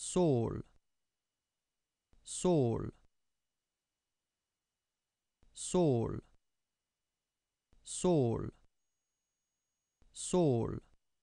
soul soul soul soul soul